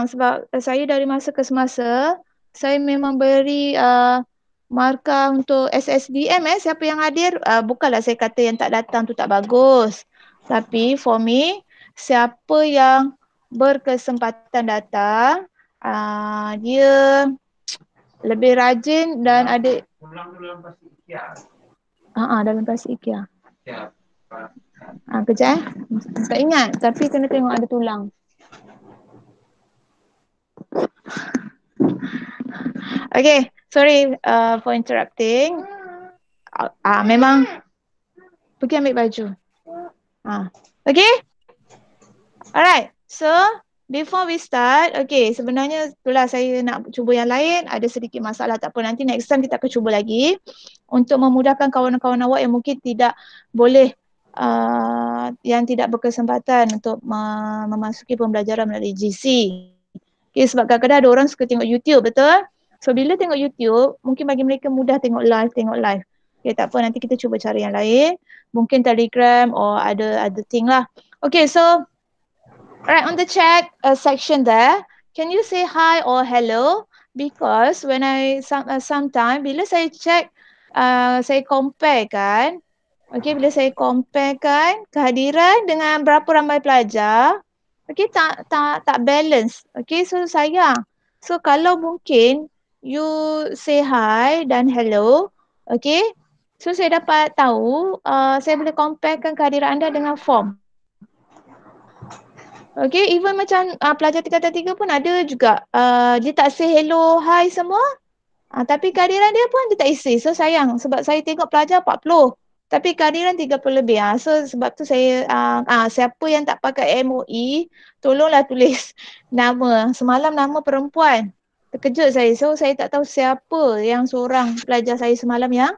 memang sebab eh, saya dari masa ke semasa saya memang beri uh, markah untuk SSDM eh siapa yang hadir uh, bukanlah saya kata yang tak datang tu tak bagus tapi for me siapa yang berkesempatan datang uh, dia lebih rajin dan ada ulang dalam pasti IKEA. Ha ah dalam pasti IKEA. Ya. Ah kejap eh. Tak ingat tapi kena tengok ada tulang. Okay, sorry uh, for interrupting. Ah, uh, uh, memang pergi ambil baju. Ah, uh. okay. Alright, so before we start, okay, sebenarnya itulah saya nak cuba yang lain. Ada sedikit masalah, tak pun Nanti next time kita akan cuba lagi untuk memudahkan kawan-kawan awak yang mungkin tidak boleh Uh, yang tidak berkesempatan untuk uh, memasuki pembelajaran melalui GC. Okay, eh, sebab kadang-kadang ada orang suka tengok YouTube, betul? So, bila tengok YouTube, mungkin bagi mereka mudah tengok live, tengok live. Okay, tak apa, nanti kita cuba cari yang lain. Mungkin Telegram or ada other thing lah. Okay, so, right on the chat uh, section there, can you say hi or hello? Because when I, some, uh, sometime, bila saya check, uh, saya compare kan, okay, bila saya compare kan, kehadiran dengan berapa ramai pelajar, okay tak tak tak balance okay so sayang so kalau mungkin you say hi dan hello okay so saya dapat tahu uh, saya boleh comparekan kehadiran anda dengan form okay even macam uh, pelajar tiga tiga pun ada juga uh, dia tak say hello hi semua uh, tapi kehadiran dia pun dia tak isi so sayang sebab saya tengok pelajar 40 tapi kehadiran 30 lebih. Ha. So sebab tu saya, uh, uh, siapa yang tak pakai MOE, tolonglah tulis nama. Semalam nama perempuan. Terkejut saya. So saya tak tahu siapa yang seorang pelajar saya semalam yang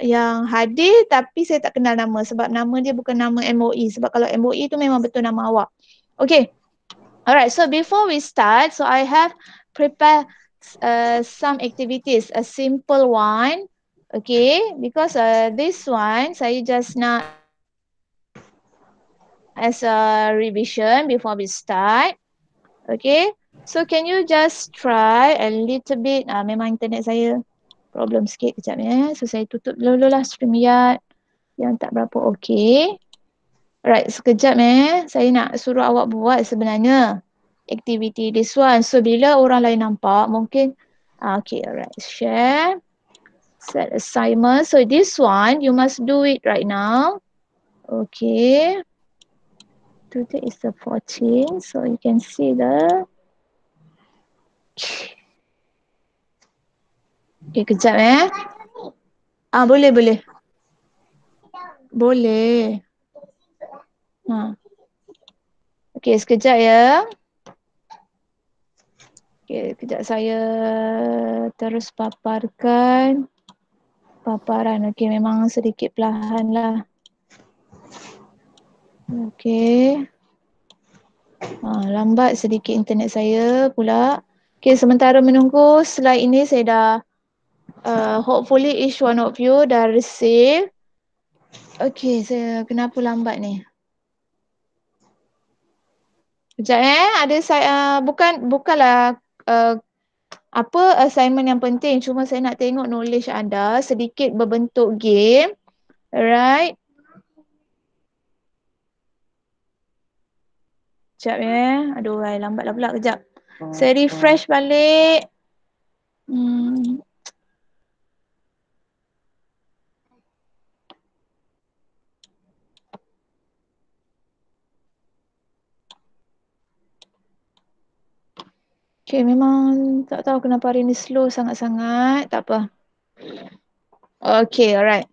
yang hadir tapi saya tak kenal nama sebab nama dia bukan nama MOE. Sebab kalau MOE tu memang betul nama awak. Okay. Alright, so before we start, so I have prepared uh, some activities. A simple one. Okay, because uh, this one saya just nak as a revision before we start. Okay, so can you just try a little bit, uh, memang internet saya problem sikit kejap ya. Eh. So saya tutup dulu lah StreamYard yang tak berapa okay. Alright, sekejap eh. Saya nak suruh awak buat sebenarnya activity this one. So bila orang lain nampak mungkin, uh, okay alright, share set assignment. So this one, you must do it right now. Okay. Today is the 14th. So you can see the Okay, kejap eh. Ah, boleh, boleh. Boleh. Ha. Okay, sekejap ya. Okay, kejap saya terus paparkan paparan. Okey, memang sedikit perlahan lah. Okey. Ha, lambat sedikit internet saya pula. Okey, sementara menunggu slide ini saya dah uh, hopefully each one of you dah receive. Okey, saya kenapa lambat ni? Sekejap eh, ada saya, uh, bukan, bukanlah uh, apa assignment yang penting cuma saya nak tengok knowledge anda sedikit berbentuk game alright Sekejap ya. Eh. Aduh, lambatlah pula. Kejap. Saya refresh balik. Hmm. Okay, memang tak tahu kenapa hari ni slow sangat-sangat. Tak apa. Okay, alright.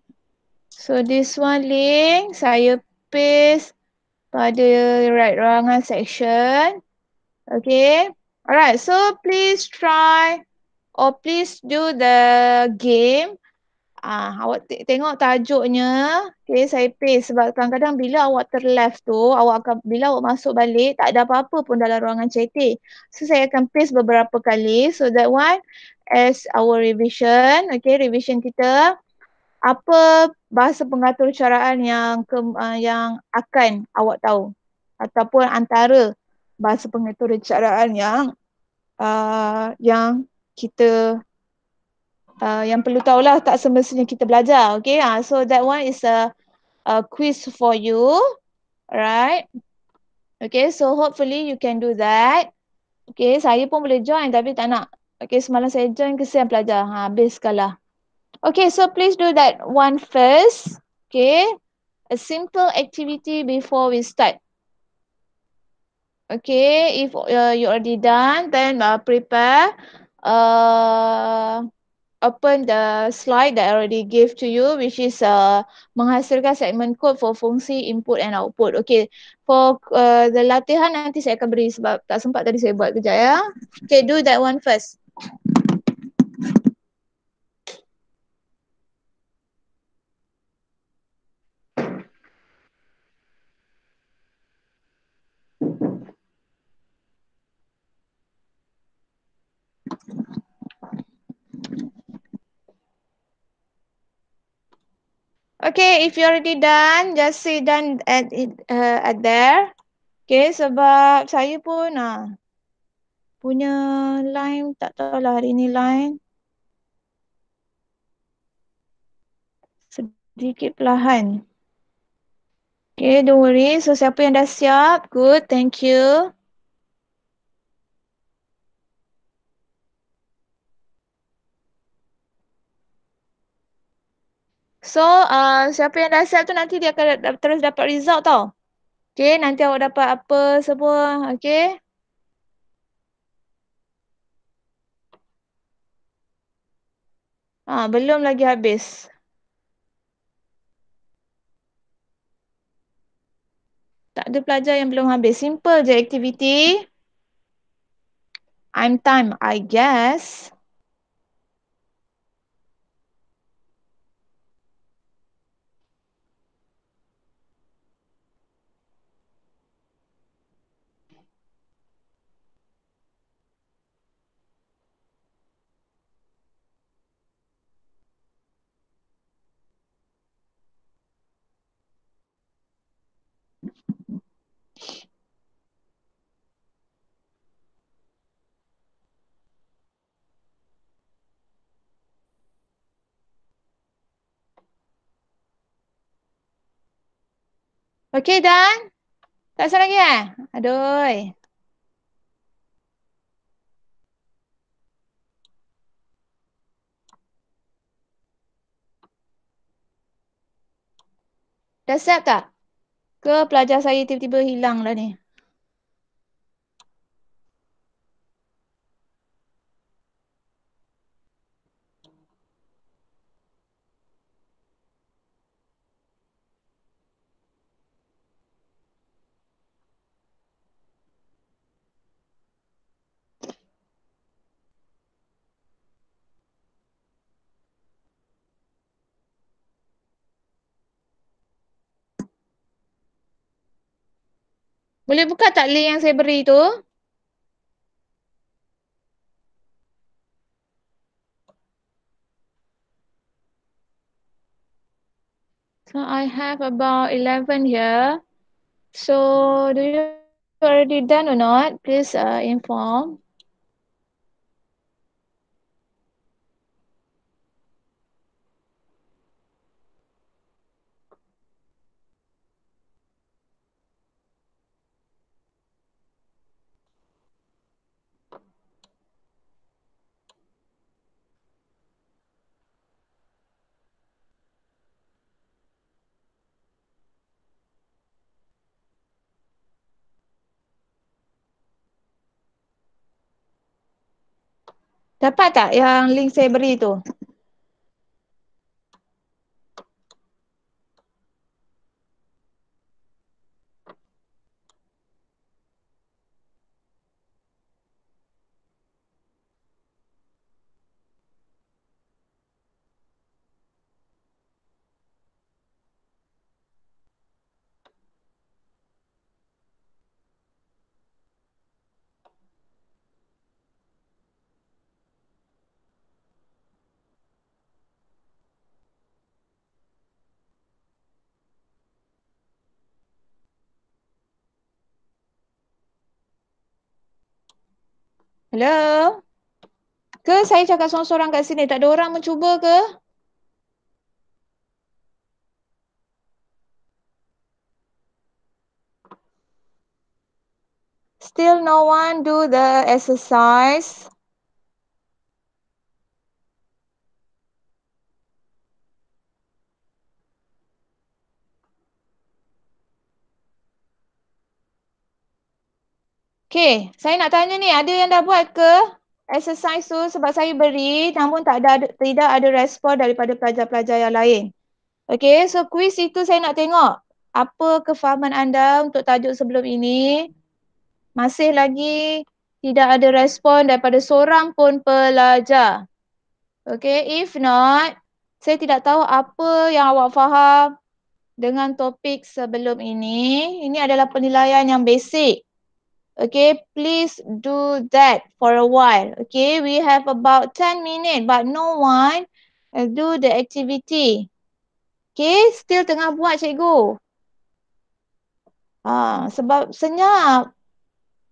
So this one link saya paste pada right wrong section. Okay. Alright, so please try or please do the game. Ah, awak t- tengok tajuknya, okay, saya paste sebab kadang-kadang bila awak terleft tu, awak akan bila awak masuk balik tak ada apa-apa pun dalam ruangan cetek. So saya akan paste beberapa kali so that one as our revision, okay, revision kita apa bahasa pengatur caraan yang ke, uh, yang akan awak tahu ataupun antara bahasa pengatur caraan yang uh, yang kita uh, yang perlu tahulah tak semestinya kita belajar. Okay, uh, so that one is a, a quiz for you. Alright. Okay, so hopefully you can do that. Okay, saya pun boleh join tapi tak nak. Okay, semalam saya join kesian pelajar. Ha, ah, habis kalah. Okay, so please do that one first. Okay, a simple activity before we start. Okay, if uh, you already done, then uh, prepare. Uh, open the slide that I already gave to you, which is uh, menghasilkan segmen code for fungsi input and output. Okay, for uh, the latihan nanti saya akan beri sebab tak sempat tadi saya buat kerja. ya. Okay, do that one first. Thank you. Okay, if you already done, just say done at it uh, at there. Okay, sebab saya pun ah punya line tak tahu lah hari ni line sedikit perlahan. Okay, don't worry. So siapa yang dah siap? Good, thank you. So uh, siapa yang dah siap tu nanti dia akan terus dapat result tau. Okay nanti awak dapat apa semua. Okay. Ah, belum lagi habis. Tak ada pelajar yang belum habis. Simple je aktiviti. I'm time, I guess. Okay Dan. Tak salah lagi eh? Aduh. Dah siap tak? ke pelajar saya tiba-tiba hilang lah ni? Boleh buka tak link yang saya beri tu? So I have about 11 here. So do you already done or not? Please uh, inform. Dapat tak yang link saya beri tu? Hello? Ke saya cakap seorang-seorang kat sini? Tak ada orang mencuba ke? Still no one do the exercise. Okay, saya nak tanya ni ada yang dah buat ke exercise tu sebab saya beri namun tak ada tidak ada respon daripada pelajar-pelajar yang lain. Okay, so quiz itu saya nak tengok apa kefahaman anda untuk tajuk sebelum ini. Masih lagi tidak ada respon daripada seorang pun pelajar. Okay, if not, saya tidak tahu apa yang awak faham dengan topik sebelum ini. Ini adalah penilaian yang basic. Okay, please do that for a while. Okay, we have about 10 minutes but no one uh, do the activity. Okay, still tengah buat cikgu. Ah, sebab senyap.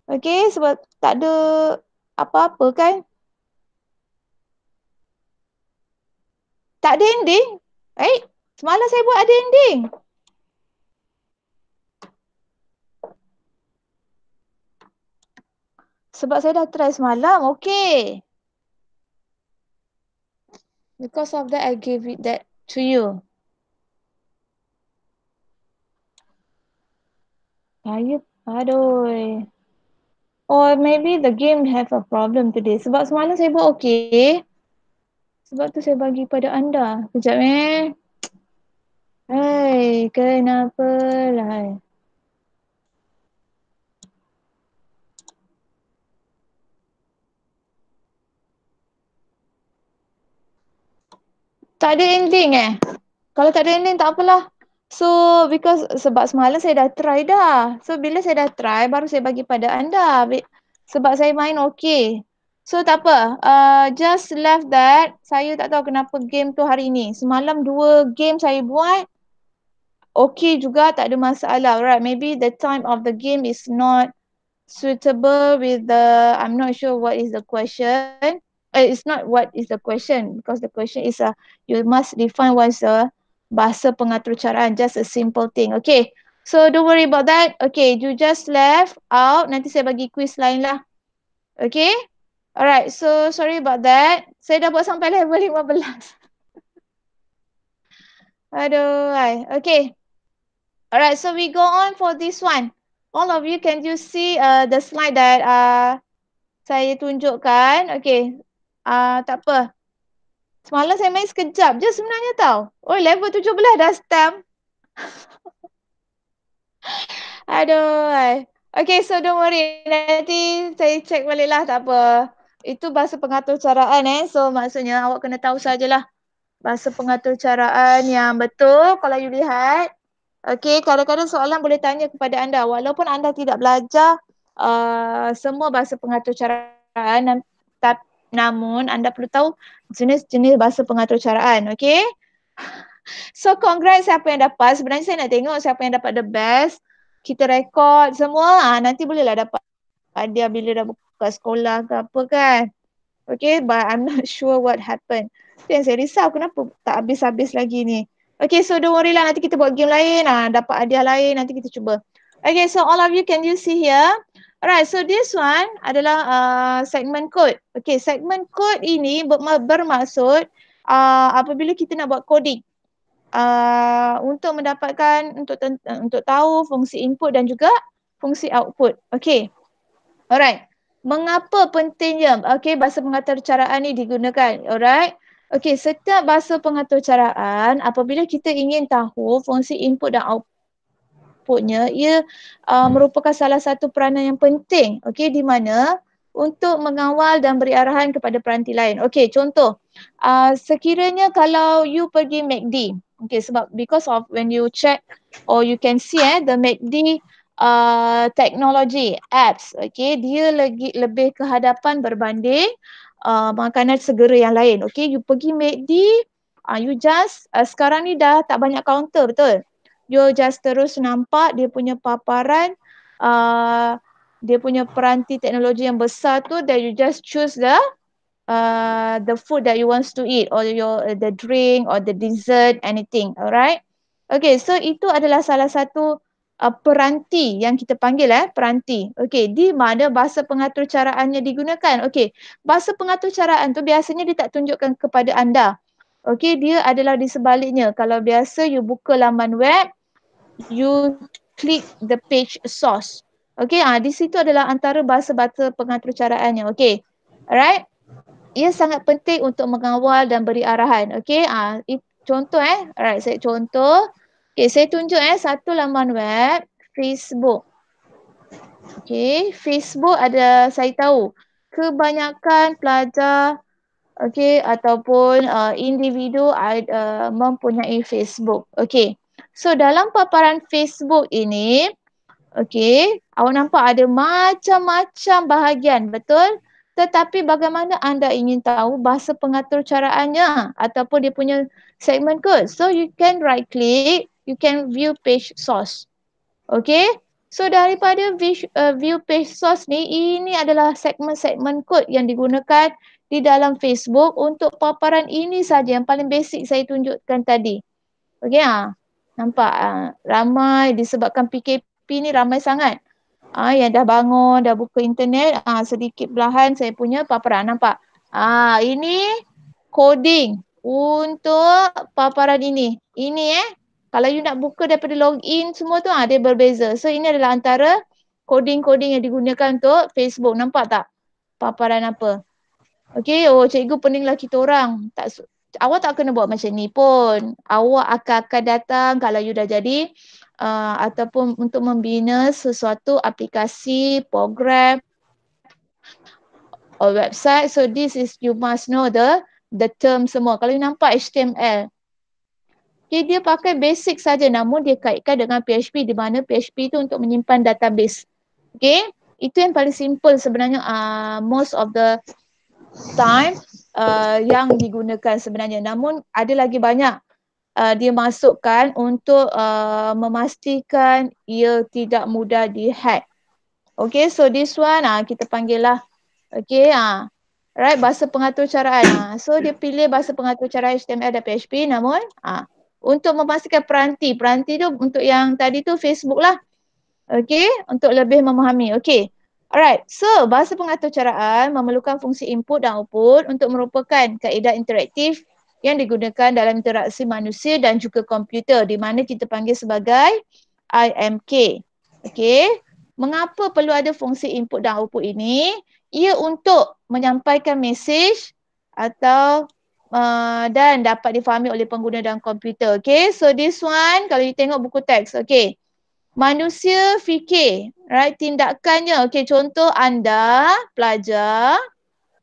Okay, sebab tak ada apa-apa kan. Tak ada ending. Eh, semalam saya buat ada ending. Sebab saya dah try semalam, okay. Because of that, I give it that to you. Saya, aduh. Or maybe the game have a problem today. Sebab semalam saya buat okay. Sebab tu saya bagi pada anda. Sekejap eh. Hai, kenapa lah Tak ada ending eh. Kalau tak ada ending tak apalah. So because sebab semalam saya dah try dah. So bila saya dah try baru saya bagi pada anda. Sebab saya main okay. So tak apa. Uh, just left that. Saya tak tahu kenapa game tu hari ni. Semalam dua game saya buat. Okay juga tak ada masalah. Right. Maybe the time of the game is not suitable with the I'm not sure what is the question uh, it's not what is the question because the question is a uh, you must define what's the bahasa pengaturcaraan just a simple thing okay so don't worry about that okay you just left out nanti saya bagi quiz lain lah okay alright so sorry about that saya dah buat sampai level 15 aduh ay. okay alright so we go on for this one all of you can you see uh, the slide that uh, saya tunjukkan okay Ah, uh, tak apa. Semalam saya main sekejap je sebenarnya tau. Oh, level 17 dah stamp. Aduh. Okay, so don't worry. Nanti saya check baliklah. Tak apa. Itu bahasa pengatur caraan eh. So, maksudnya awak kena tahu sajalah. Bahasa pengatur caraan yang betul kalau you lihat. Okay, kadang-kadang soalan boleh tanya kepada anda. Walaupun anda tidak belajar uh, semua bahasa pengatur caraan, namun anda perlu tahu jenis-jenis bahasa pengatur caraan, okay? So congrats siapa yang dapat. Sebenarnya saya nak tengok siapa yang dapat the best. Kita rekod semua. Ah nanti bolehlah dapat dia bila dah buka sekolah ke apa kan. Okay, but I'm not sure what happened. Itu yang saya risau kenapa tak habis-habis lagi ni. Okay, so don't worry lah nanti kita buat game lain. Ah, dapat hadiah lain nanti kita cuba. Okay, so all of you can you see here? Alright, so this one adalah uh, segmen code. Okay, segmen code ini bermaksud uh, apabila kita nak buat coding uh, untuk mendapatkan, untuk uh, untuk tahu fungsi input dan juga fungsi output. Okay, alright. Mengapa pentingnya? Okay, bahasa pengatur caraan ini digunakan. Alright. Okay, setiap bahasa pengatur caraan, apabila kita ingin tahu fungsi input dan output, sepatutnya ia uh, hmm. merupakan salah satu peranan yang penting okey di mana untuk mengawal dan beri arahan kepada peranti lain. Okey, contoh uh, sekiranya kalau you pergi MACD, okey sebab because of when you check or you can see eh the MACD uh, technology apps, okey dia lagi lebih kehadapan berbanding uh, makanan segera yang lain. Okey, you pergi MACD, uh, you just uh, sekarang ni dah tak banyak counter betul? you just terus nampak dia punya paparan uh, dia punya peranti teknologi yang besar tu that you just choose the uh, the food that you wants to eat or your uh, the drink or the dessert anything alright okay so itu adalah salah satu uh, peranti yang kita panggil eh peranti okay di mana bahasa pengatur caraannya digunakan okay bahasa pengatur caraan tu biasanya dia tak tunjukkan kepada anda Okay, dia adalah di sebaliknya. Kalau biasa you buka laman web, you click the page source. Okay, ah di situ adalah antara bahasa-bahasa pengatur caraannya. Okay, alright. Ia sangat penting untuk mengawal dan beri arahan. Okay, ah uh, contoh eh, alright saya contoh. Okay, saya tunjuk eh satu laman web Facebook. Okay, Facebook ada saya tahu kebanyakan pelajar okay ataupun uh, individu uh, mempunyai Facebook. Okay. So dalam paparan Facebook ini, okay, awak nampak ada macam-macam bahagian, betul? Tetapi bagaimana anda ingin tahu bahasa pengatur caraannya ataupun dia punya segmen kot. So you can right click, you can view page source. Okay, so daripada uh, view page source ni, ini adalah segmen-segmen kod yang digunakan di dalam Facebook untuk paparan ini saja yang paling basic saya tunjukkan tadi. Okay, ha? Nampak uh, ramai disebabkan PKP ni ramai sangat. Ah uh, yang dah bangun, dah buka internet, ah uh, sedikit belahan saya punya paparan nampak. Ah uh, ini coding untuk paparan ini. Ini eh kalau you nak buka daripada login semua tu ada ah, uh, berbeza. So ini adalah antara coding-coding yang digunakan untuk Facebook. Nampak tak? Paparan apa? Okey, oh cikgu peninglah kita orang. Tak awak tak kena buat macam ni pun. Awak akan-akan datang kalau you dah jadi uh, ataupun untuk membina sesuatu aplikasi, program or website. So this is you must know the the term semua. Kalau you nampak HTML. Okay, dia pakai basic saja namun dia kaitkan dengan PHP di mana PHP itu untuk menyimpan database. Okay, itu yang paling simple sebenarnya uh, most of the time uh, yang digunakan sebenarnya namun ada lagi banyak uh, dia masukkan untuk uh, memastikan ia tidak mudah dihack okay so this one uh, kita panggil lah okay uh, ah. right bahasa pengatur caraan uh. Ah. so dia pilih bahasa pengatur caraan HTML dan PHP namun uh, untuk memastikan peranti peranti tu untuk yang tadi tu Facebook lah okay untuk lebih memahami okay Alright, so bahasa pengaturcaraan memerlukan fungsi input dan output untuk merupakan kaedah interaktif yang digunakan dalam interaksi manusia dan juga komputer di mana kita panggil sebagai IMK. Okay, mengapa perlu ada fungsi input dan output ini? Ia untuk menyampaikan mesej atau uh, dan dapat difahami oleh pengguna dan komputer. Okay, so this one kalau you tengok buku teks, okay manusia fikir right tindakannya okey contoh anda pelajar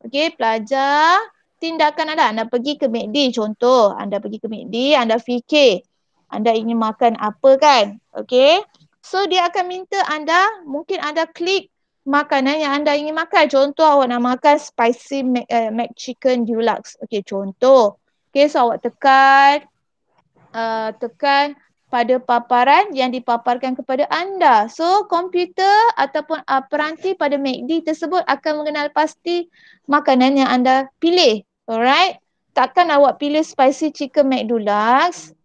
okey pelajar tindakan anda anda pergi ke McD contoh anda pergi ke McD anda fikir anda ingin makan apa kan okey so dia akan minta anda mungkin anda klik makanan yang anda ingin makan contoh awak nak makan spicy mac, uh, mac chicken deluxe okey contoh okay, so awak tekan uh, tekan pada paparan yang dipaparkan kepada anda. So komputer ataupun uh, peranti pada MACD tersebut akan mengenal pasti makanan yang anda pilih. Alright. Takkan awak pilih spicy chicken McDonald's.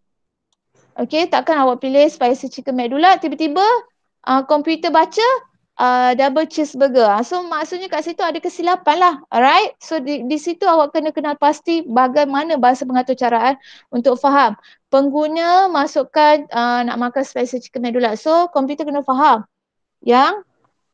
Okay, takkan awak pilih spicy chicken McDonald's. Tiba-tiba uh, komputer baca uh, double cheeseburger. Ah, so maksudnya kat situ ada kesilapan lah. Alright. So di, di situ awak kena kenal pasti bagaimana bahasa pengatur caraan untuk faham. Pengguna masukkan uh, nak makan spicy chicken medula. So komputer kena faham yang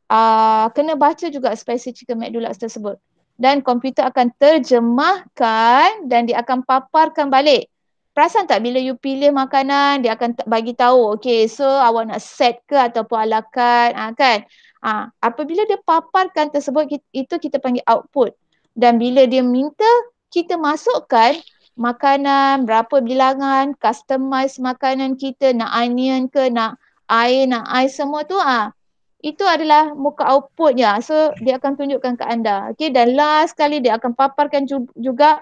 uh, kena baca juga spicy chicken medula tersebut. Dan komputer akan terjemahkan dan dia akan paparkan balik. Perasan tak bila you pilih makanan dia akan bagi tahu okay so awak nak set ke ataupun ala ah, kan. Ha, apabila dia paparkan tersebut, itu kita panggil output. Dan bila dia minta, kita masukkan makanan, berapa bilangan, customize makanan kita, nak onion ke, nak air, nak ais semua tu. Ha. Itu adalah muka outputnya. So, dia akan tunjukkan ke anda. Okay, dan last sekali dia akan paparkan juga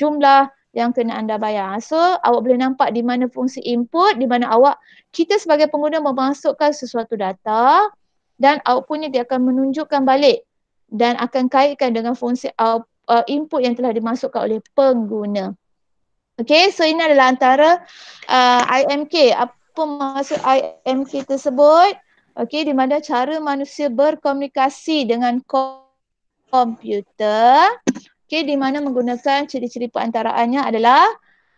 jumlah yang kena anda bayar. So, awak boleh nampak di mana fungsi input, di mana awak, kita sebagai pengguna memasukkan sesuatu data, dan outputnya dia akan menunjukkan balik dan akan kaitkan dengan fungsi out, uh, input yang telah dimasukkan oleh pengguna. Okay, so ini adalah antara uh, IMK. Apa maksud IMK tersebut? Okay, di mana cara manusia berkomunikasi dengan komputer. Okay, di mana menggunakan ciri-ciri perantaraannya adalah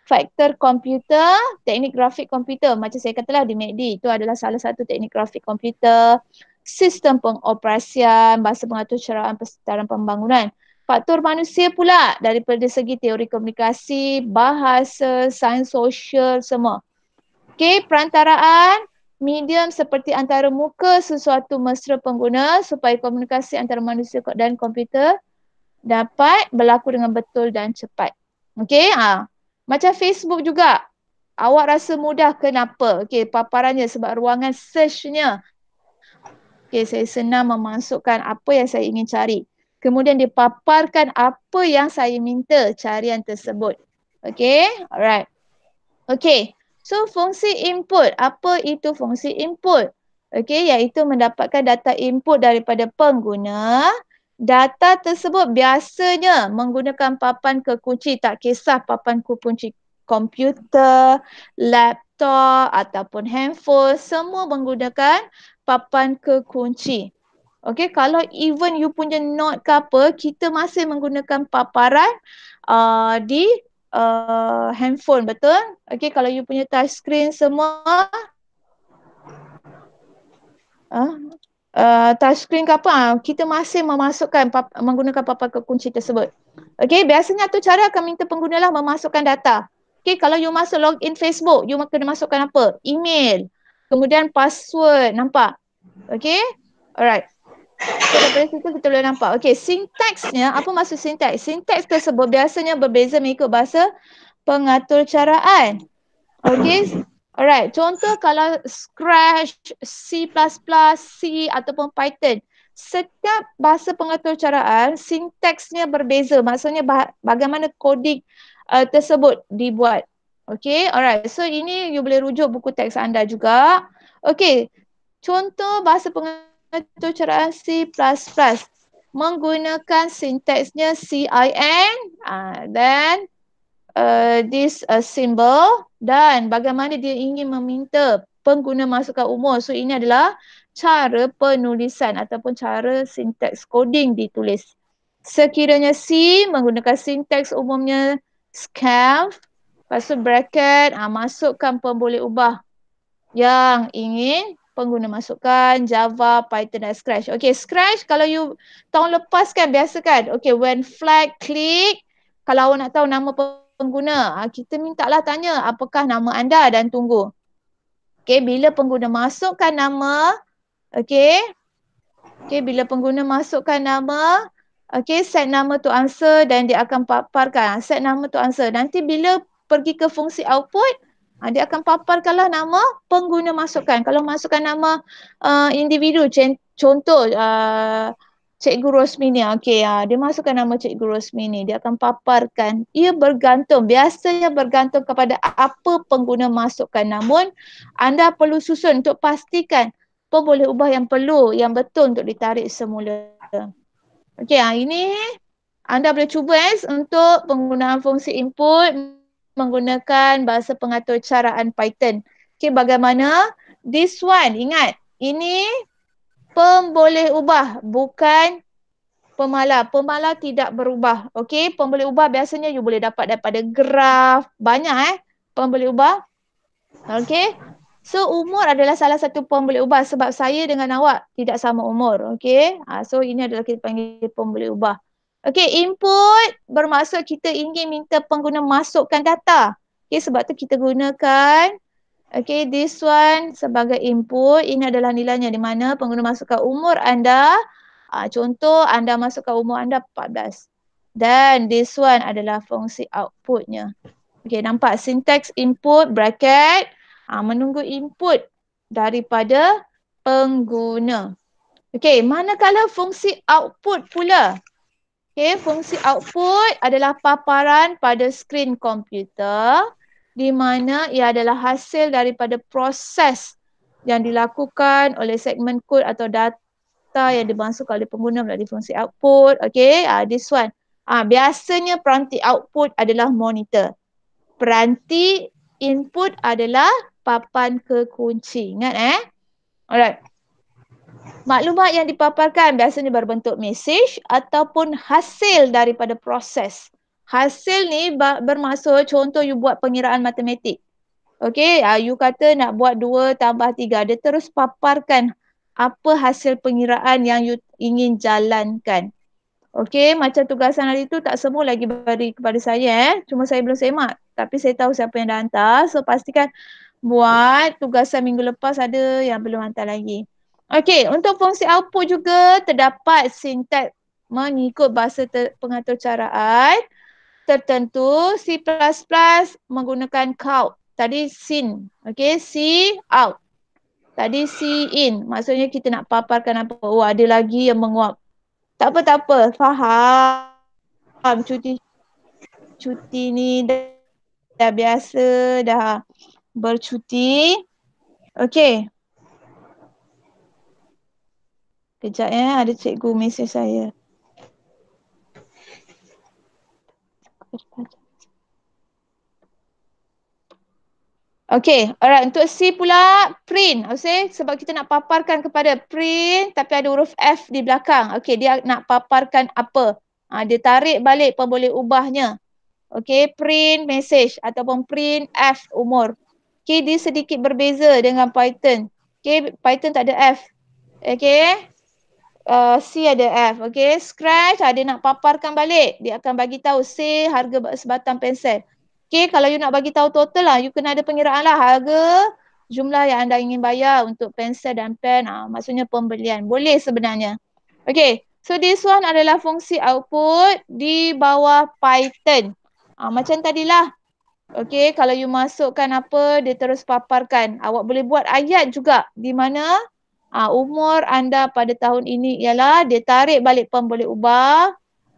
faktor komputer, teknik grafik komputer. Macam saya katalah di MACD, itu adalah salah satu teknik grafik komputer sistem pengoperasian, bahasa pengaturcaraan persetaraan pembangunan. Faktor manusia pula daripada segi teori komunikasi, bahasa, sains sosial semua. Okey, perantaraan medium seperti antara muka sesuatu mesra pengguna supaya komunikasi antara manusia dan komputer dapat berlaku dengan betul dan cepat. Okey, ha. macam Facebook juga. Awak rasa mudah kenapa? Okey, paparannya sebab ruangan searchnya Okay, saya senang memasukkan apa yang saya ingin cari. Kemudian dipaparkan apa yang saya minta carian tersebut. Okay, alright. Okay, so fungsi input. Apa itu fungsi input? Okay, iaitu mendapatkan data input daripada pengguna. Data tersebut biasanya menggunakan papan kekunci. Tak kisah papan kekunci komputer, laptop ataupun handphone. Semua menggunakan papan ke kunci. Okay, kalau even you punya not ke apa, kita masih menggunakan paparan uh, di uh, handphone, betul? Okay, kalau you punya touch screen semua. Uh, touch screen ke apa, uh, kita masih memasukkan, pap- menggunakan papan ke kunci tersebut. Okay, biasanya tu cara akan minta pengguna lah memasukkan data. Okay, kalau you masuk login Facebook, you kena masukkan apa? Email. Kemudian password, nampak? Okay. Alright. So, daripada situ kita boleh nampak. Okay, sintaksnya, apa maksud sintaks? Sintaks tersebut biasanya berbeza mengikut bahasa pengaturcaraan. Okay, alright. Contoh kalau Scratch, C++, C ataupun Python. Setiap bahasa pengaturcaraan, sintaksnya berbeza. Maksudnya bagaimana kodik uh, tersebut dibuat. Okay, alright. So, ini you boleh rujuk buku teks anda juga. Okay, Contoh bahasa pengatur cara C++ menggunakan sintaksnya CIN dan ah, uh, uh, this uh, symbol dan bagaimana dia ingin meminta pengguna masukkan umur. So ini adalah cara penulisan ataupun cara sintaks coding ditulis. Sekiranya C menggunakan sintaks umumnya scalf, lepas tu bracket, ha, masukkan pemboleh ubah yang ingin pengguna masukkan Java, Python dan Scratch. Okay, Scratch kalau you tahun lepas kan biasa kan? Okay, when flag click, kalau awak nak tahu nama pengguna, ah, kita minta tanya apakah nama anda dan tunggu. Okay, bila pengguna masukkan nama, okay, okay, bila pengguna masukkan nama, okay, set nama to answer dan dia akan paparkan set nama to answer. Nanti bila pergi ke fungsi output, Ha, dia akan paparkanlah nama pengguna masukan. Kalau masukkan nama uh, individu, contoh uh, Cikgu Rosmini, okay, uh, ah, dia masukkan nama Cikgu Rosmini, dia akan paparkan. Ia bergantung, biasanya bergantung kepada apa pengguna masukkan. Namun, anda perlu susun untuk pastikan apa boleh ubah yang perlu, yang betul untuk ditarik semula. Okey, uh, ini anda boleh cuba eh, untuk penggunaan fungsi input menggunakan bahasa pengatur caraan Python. Okey bagaimana? This one ingat ini pemboleh ubah bukan pemalar. Pemalar tidak berubah. Okey pemboleh ubah biasanya you boleh dapat daripada graf banyak eh pemboleh ubah. Okey. So umur adalah salah satu pemboleh ubah sebab saya dengan awak tidak sama umur. Okey. Ah, so ini adalah kita panggil pemboleh ubah. Okay, input bermaksud kita ingin minta pengguna masukkan data. Okay, sebab tu kita gunakan okay, this one sebagai input. Ini adalah nilainya di mana pengguna masukkan umur anda. Uh, contoh, anda masukkan umur anda 14. Dan this one adalah fungsi outputnya. Okay, nampak? Syntax input bracket uh, menunggu input daripada pengguna. Okay, manakala fungsi output pula? Okay, fungsi output adalah paparan pada skrin komputer di mana ia adalah hasil daripada proses yang dilakukan oleh segmen kod atau data yang dimasukkan oleh pengguna melalui fungsi output. Okay, uh, ah, this one. Ah, uh, biasanya peranti output adalah monitor. Peranti input adalah papan kekunci. Ingat eh. Alright. Maklumat yang dipaparkan biasanya berbentuk mesej ataupun hasil daripada proses. Hasil ni bermaksud contoh you buat pengiraan matematik. Okay, uh, ah, you kata nak buat 2 tambah 3. Dia terus paparkan apa hasil pengiraan yang you ingin jalankan. Okay, macam tugasan hari tu tak semua lagi beri kepada saya eh. Cuma saya belum semak. Tapi saya tahu siapa yang dah hantar. So pastikan buat tugasan minggu lepas ada yang belum hantar lagi. Okey, untuk fungsi output juga terdapat sintet mengikut bahasa ter- pengatur caraan tertentu C++ menggunakan count. Tadi sin, okey, C out. Tadi C in. Maksudnya kita nak paparkan apa. Oh, ada lagi yang menguap. Tak apa, tak apa. Faham. Cuti cuti ni dah, dah biasa, dah bercuti. Okey. Kejap ya, ada cikgu mesej saya. Okay, alright. Untuk C pula, print. Okay, sebab kita nak paparkan kepada print tapi ada huruf F di belakang. Okay, dia nak paparkan apa. Ha, dia tarik balik pun boleh ubahnya. Okay, print message ataupun print F umur. Okay, dia sedikit berbeza dengan Python. Okay, Python tak ada F. Okay, Uh, C ada F. Okay. Scratch ada nak paparkan balik. Dia akan bagi tahu C harga sebatang pensel. Okay. Kalau you nak bagi tahu total lah. You kena ada pengiraan lah harga jumlah yang anda ingin bayar untuk pensel dan pen. Ha, maksudnya pembelian. Boleh sebenarnya. Okay. So this one adalah fungsi output di bawah Python. Ha, macam tadilah. Okay, kalau you masukkan apa, dia terus paparkan. Ah, awak boleh buat ayat juga di mana Ha, umur anda pada tahun ini ialah dia tarik balik pun ubah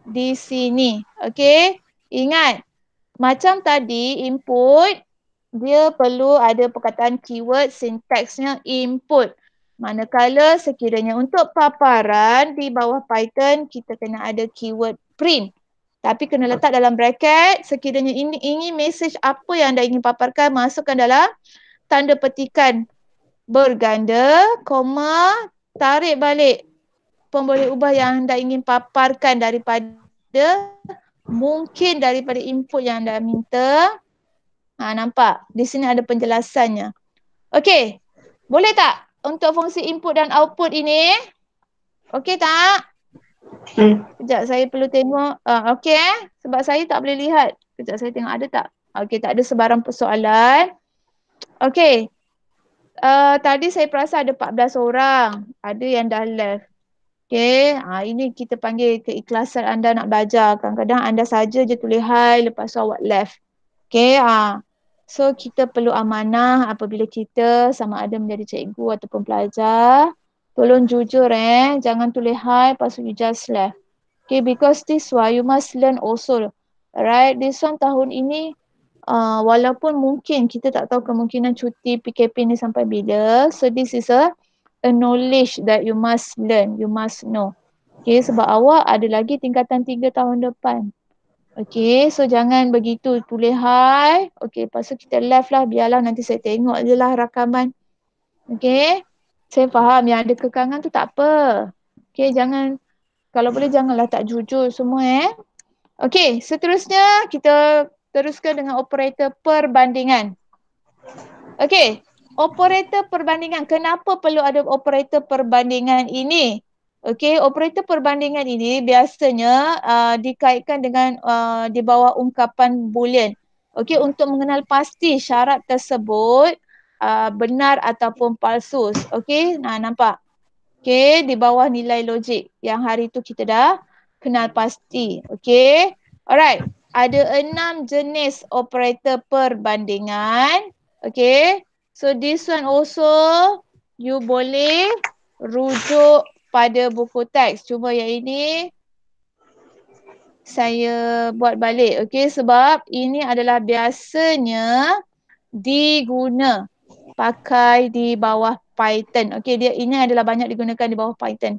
di sini. Okey. Ingat macam tadi input dia perlu ada perkataan keyword sintaksnya input. Manakala sekiranya untuk paparan di bawah Python kita kena ada keyword print. Tapi kena letak dalam bracket sekiranya ini ingin message apa yang anda ingin paparkan masukkan dalam tanda petikan berganda, koma, tarik balik pemboleh ubah yang anda ingin paparkan daripada mungkin daripada input yang anda minta. Ha, nampak? Di sini ada penjelasannya. Okey, boleh tak untuk fungsi input dan output ini? Okey tak? Hmm. Sekejap saya perlu tengok. Uh, Okey, sebab saya tak boleh lihat. Sekejap saya tengok ada tak? Okey, tak ada sebarang persoalan. Okey, uh, tadi saya perasa ada 14 orang. Ada yang dah left. Okay, ha, ini kita panggil keikhlasan anda nak belajar. Kadang-kadang anda saja je tulis hai lepas tu awak left. Okay, ha. so kita perlu amanah apabila kita sama ada menjadi cikgu ataupun pelajar. Tolong jujur eh, jangan tulis hai lepas tu you just left. Okay, because this why you must learn also. Right, this one tahun ini Uh, walaupun mungkin kita tak tahu kemungkinan cuti PKP ni sampai bila so this is a, a knowledge that you must learn you must know okay sebab awak ada lagi tingkatan tiga tahun depan okay so jangan begitu tulis hi okay lepas tu kita left lah biarlah nanti saya tengok je lah rakaman okay saya faham yang ada kekangan tu tak apa okay jangan kalau boleh janganlah tak jujur semua eh okay seterusnya kita teruskan dengan operator perbandingan. Okey, operator perbandingan. Kenapa perlu ada operator perbandingan ini? Okey, operator perbandingan ini biasanya uh, dikaitkan dengan uh, di bawah ungkapan boolean. Okey, untuk mengenal pasti syarat tersebut uh, benar ataupun palsu. Okey, nah nampak. Okey, di bawah nilai logik yang hari itu kita dah kenal pasti. Okey. Alright ada enam jenis operator perbandingan. Okay. So this one also you boleh rujuk pada buku teks. Cuma yang ini saya buat balik. Okay. Sebab ini adalah biasanya diguna pakai di bawah Python. Okay. Dia, ini adalah banyak digunakan di bawah Python.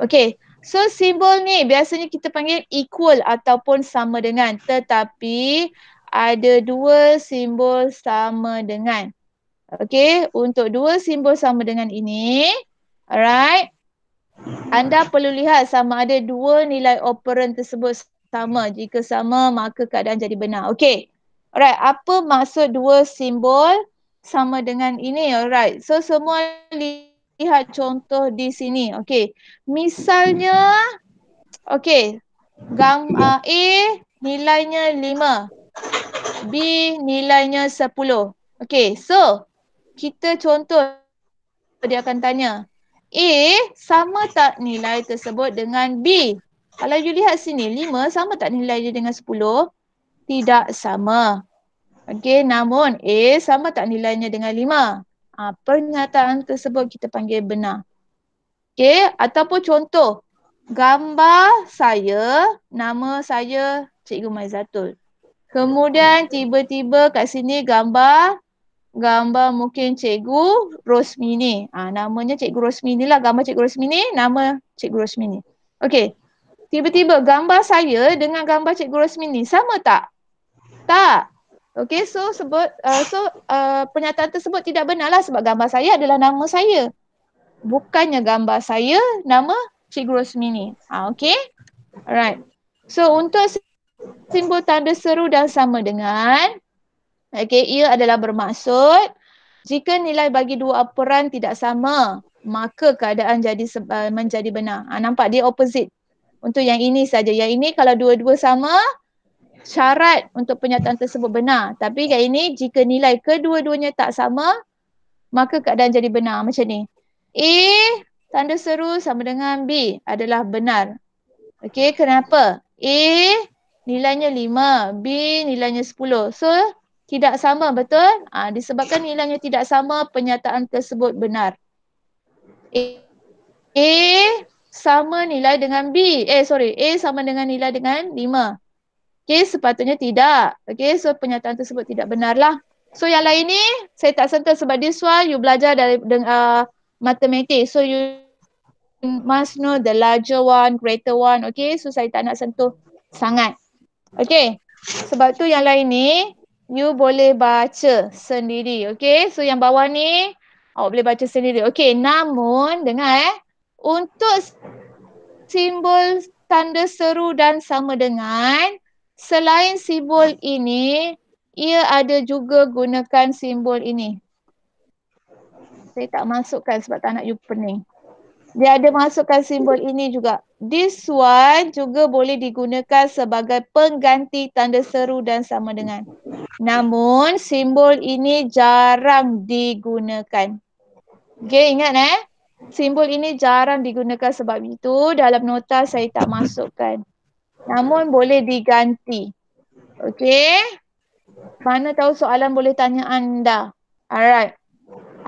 Okay. So simbol ni biasanya kita panggil equal ataupun sama dengan tetapi ada dua simbol sama dengan. Okay untuk dua simbol sama dengan ini alright anda perlu lihat sama ada dua nilai operan tersebut sama. Jika sama maka keadaan jadi benar. Okay alright apa maksud dua simbol sama dengan ini alright. So semua lihat contoh di sini. Okey. Misalnya okey. Gam uh, A nilainya 5. B nilainya 10. Okey. So kita contoh dia akan tanya A sama tak nilai tersebut dengan B? Kalau you lihat sini 5 sama tak nilai dia dengan 10? Tidak sama. Okey, namun A sama tak nilainya dengan uh, pernyataan tersebut kita panggil benar. Okey, ataupun contoh gambar saya, nama saya Cikgu Maizatul. Kemudian tiba-tiba kat sini gambar gambar mungkin Cikgu Rosmini. Ah ha, namanya Cikgu Rosmini lah, gambar Cikgu Rosmini, nama Cikgu Rosmini. Okay, Tiba-tiba gambar saya dengan gambar Cikgu Rosmini sama tak? Tak. Okay, so sebut uh, so uh, pernyataan tersebut tidak benarlah sebab gambar saya adalah nama saya. Bukannya gambar saya nama Cikgu Rosmini. Ha, ah, okay, alright. So untuk simbol tanda seru dan sama dengan okay, ia adalah bermaksud jika nilai bagi dua operan tidak sama maka keadaan jadi uh, menjadi benar. Ha, nampak dia opposite. Untuk yang ini saja. Yang ini kalau dua-dua sama syarat untuk penyataan tersebut benar. Tapi kat ini jika nilai kedua-duanya tak sama, maka keadaan jadi benar macam ni. A tanda seru sama dengan B adalah benar. Okey, kenapa? A nilainya 5, B nilainya 10. So tidak sama betul? Ah ha, disebabkan nilainya tidak sama penyataan tersebut benar. A, A sama nilai dengan B. Eh sorry, A sama dengan nilai dengan 5. Okay, sepatutnya tidak. Okay, so pernyataan tersebut tidak benarlah. So yang lain ni, saya tak sentuh sebab this one you belajar dari dengan uh, matematik. So you must know the larger one, greater one. Okay, so saya tak nak sentuh sangat. Okay, sebab tu yang lain ni, you boleh baca sendiri. Okay, so yang bawah ni, awak boleh baca sendiri. Okay, namun, dengar eh. Untuk simbol tanda seru dan sama dengan, selain simbol ini, ia ada juga gunakan simbol ini. Saya tak masukkan sebab tak nak you pening. Dia ada masukkan simbol ini juga. This one juga boleh digunakan sebagai pengganti tanda seru dan sama dengan. Namun simbol ini jarang digunakan. Okay ingat eh. Simbol ini jarang digunakan sebab itu dalam nota saya tak masukkan namun boleh diganti. Okey. Mana tahu soalan boleh tanya anda. Alright.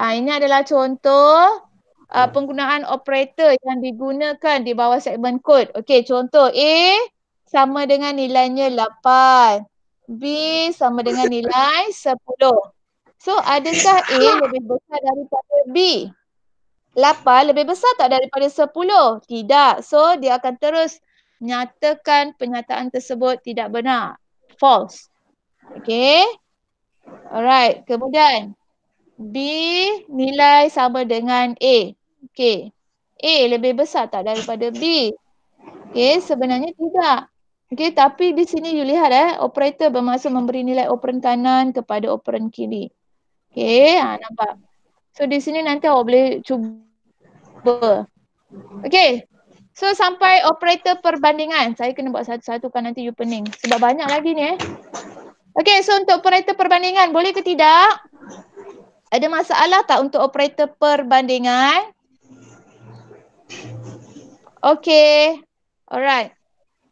Ha, ini adalah contoh uh, penggunaan operator yang digunakan di bawah segmen kod. Okey, contoh A sama dengan nilainya 8. B sama dengan nilai 10. So adakah A lebih besar daripada B? 8 lebih besar tak daripada 10? Tidak. So dia akan terus nyatakan penyataan tersebut tidak benar. False. Okay. Alright. Kemudian B nilai sama dengan A. Okay. A lebih besar tak daripada B? Okay. Sebenarnya tidak. Okay. Tapi di sini you lihat eh. Operator bermaksud memberi nilai operan kanan kepada operan kiri. Okay. Ha, nampak. So di sini nanti awak boleh cuba. Okay. So sampai operator perbandingan, saya kena buat satu-satu kan nanti you pening. Sebab banyak lagi ni eh. Okay, so untuk operator perbandingan boleh ke tidak? Ada masalah tak untuk operator perbandingan? Okay, alright.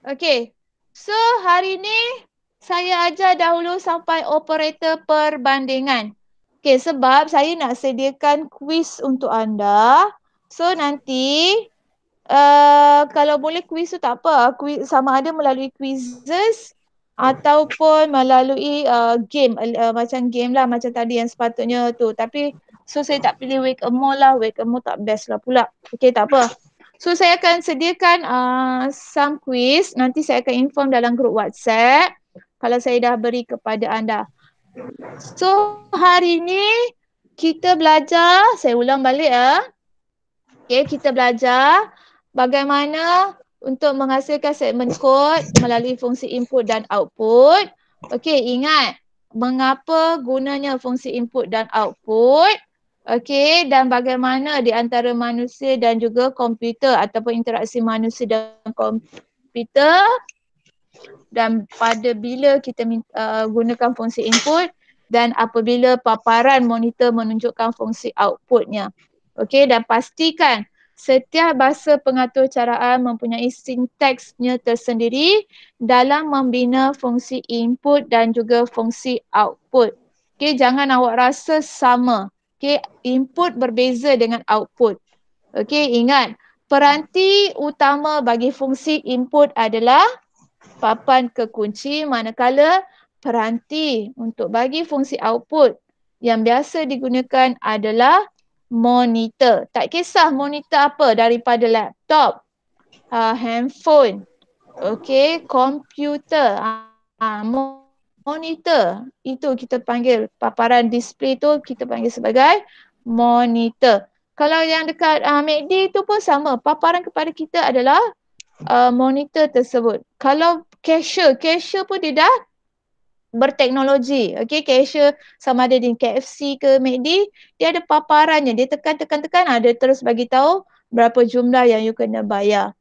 Okay, so hari ni saya ajar dahulu sampai operator perbandingan. Okay, sebab saya nak sediakan kuis untuk anda. So nanti Eh, kalau boleh kuis tu tak apa. Kuis sama ada melalui quizzes ataupun melalui uh, game. Uh, macam game lah macam tadi yang sepatutnya tu. Tapi so saya tak pilih wake a lah. Wake a tak best lah pula. Okay tak apa. So saya akan sediakan uh, some quiz. Nanti saya akan inform dalam grup WhatsApp. Kalau saya dah beri kepada anda. So hari ni kita belajar, saya ulang balik ya. Okay, kita belajar bagaimana untuk menghasilkan segmen kod melalui fungsi input dan output. Okey, ingat mengapa gunanya fungsi input dan output. Okey, dan bagaimana di antara manusia dan juga komputer ataupun interaksi manusia dan komputer dan pada bila kita minta, uh, gunakan fungsi input dan apabila paparan monitor menunjukkan fungsi outputnya. Okey, dan pastikan Setiap bahasa pengatur caraan mempunyai sinteksnya tersendiri dalam membina fungsi input dan juga fungsi output. Okey, jangan awak rasa sama. Okey, input berbeza dengan output. Okey, ingat peranti utama bagi fungsi input adalah papan kekunci manakala peranti untuk bagi fungsi output yang biasa digunakan adalah monitor. Tak kisah monitor apa daripada laptop, uh, handphone, okay, komputer, uh, ah, ah, monitor. Itu kita panggil paparan display tu kita panggil sebagai monitor. Kalau yang dekat uh, ah, MACD tu pun sama. Paparan kepada kita adalah uh, monitor tersebut. Kalau cashier, cashier pun dia dah berteknologi. Okay, cashier sama ada di KFC ke MACD, dia ada paparannya. Dia tekan, tekan, tekan, ada terus bagi tahu berapa jumlah yang you kena bayar.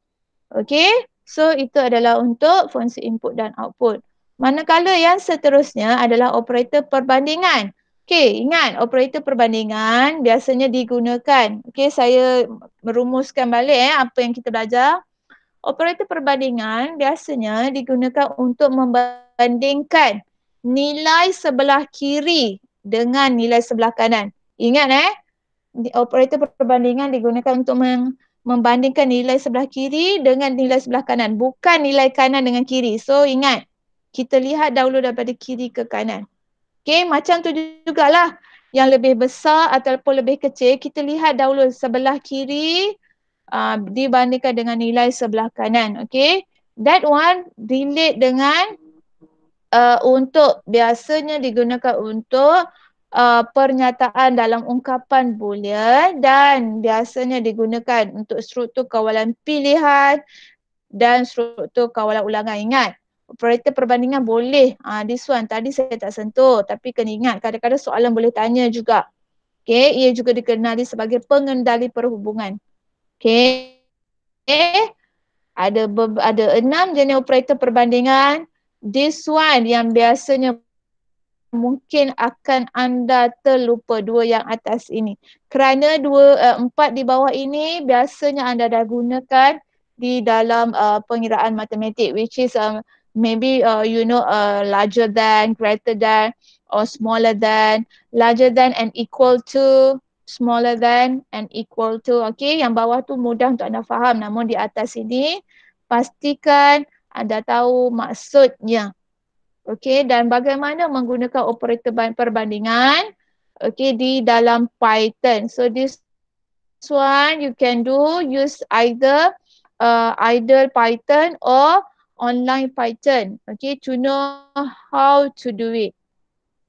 Okay, so itu adalah untuk fungsi input dan output. Manakala yang seterusnya adalah operator perbandingan. Okay, ingat operator perbandingan biasanya digunakan. Okay, saya merumuskan balik eh, apa yang kita belajar. Operator perbandingan biasanya digunakan untuk membandingkan nilai sebelah kiri dengan nilai sebelah kanan. Ingat eh, operator perbandingan digunakan untuk meng membandingkan nilai sebelah kiri dengan nilai sebelah kanan. Bukan nilai kanan dengan kiri. So ingat, kita lihat dahulu daripada kiri ke kanan. Okay, macam tu jugalah. Yang lebih besar ataupun lebih kecil, kita lihat dahulu sebelah kiri uh, dibandingkan dengan nilai sebelah kanan. Okay, that one relate dengan uh, untuk biasanya digunakan untuk uh, pernyataan dalam ungkapan boolean dan biasanya digunakan untuk struktur kawalan pilihan dan struktur kawalan ulangan ingat operator perbandingan boleh uh, this one tadi saya tak sentuh tapi kena ingat kadang-kadang soalan boleh tanya juga Okay, ia juga dikenali sebagai pengendali perhubungan okey okay. ada ada enam jenis operator perbandingan this one yang biasanya mungkin akan anda terlupa dua yang atas ini. Kerana dua uh, empat di bawah ini biasanya anda dah gunakan di dalam uh, pengiraan matematik which is um, maybe uh, you know uh, larger than, greater than or smaller than, larger than and equal to, smaller than and equal to. Okay, yang bawah tu mudah untuk anda faham namun di atas ini pastikan anda tahu maksudnya. Okey dan bagaimana menggunakan operator perbandingan okey di dalam Python. So this one you can do use either uh, either Python or online Python. okay? to know how to do it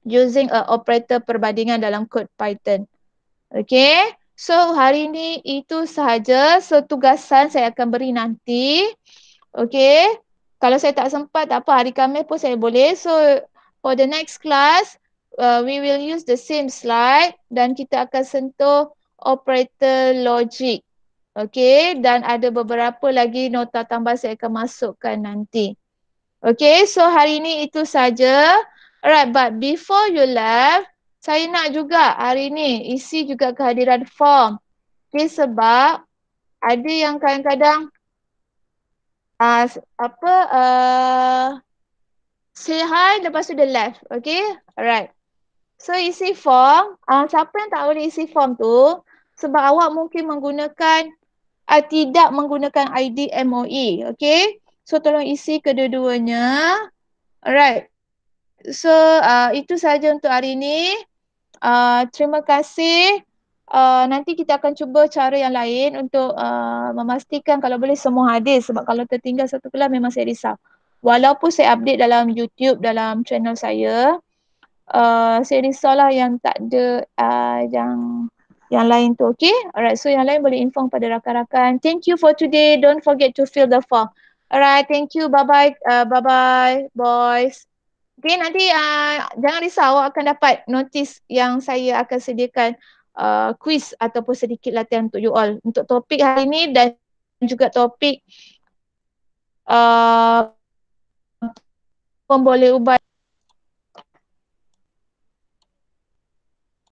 using a operator perbandingan dalam kod Python. okay? So hari ini itu sahaja. So tugasan saya akan beri nanti. okay? kalau saya tak sempat tak apa hari Khamis pun saya boleh so for the next class uh, we will use the same slide dan kita akan sentuh operator logic okay dan ada beberapa lagi nota tambah saya akan masukkan nanti okay so hari ini itu saja alright but before you left saya nak juga hari ini isi juga kehadiran form okay sebab ada yang kadang-kadang uh, apa uh, ah, say hi lepas tu the left okay alright so isi form uh, siapa yang tak boleh isi form tu sebab awak mungkin menggunakan uh, tidak menggunakan ID MOE okay so tolong isi kedua-duanya alright so uh, itu saja untuk hari ini uh, terima kasih Eh, nanti kita akan cuba cara yang lain untuk uh, memastikan kalau boleh semua hadis. sebab kalau tertinggal satu kelas memang saya risau. Walaupun saya update dalam YouTube, dalam channel saya, uh, saya risaulah yang tak ada uh, yang yang lain tu, Okey, Alright, so yang lain boleh inform pada rakan-rakan. Thank you for today. Don't forget to fill the form. Alright, thank you. Bye-bye. Uh, bye-bye, boys. Okay, nanti uh, jangan risau. Awak akan dapat notice yang saya akan sediakan uh, quiz ataupun sedikit latihan untuk you all untuk topik hari ini dan juga topik uh, pemboleh ubat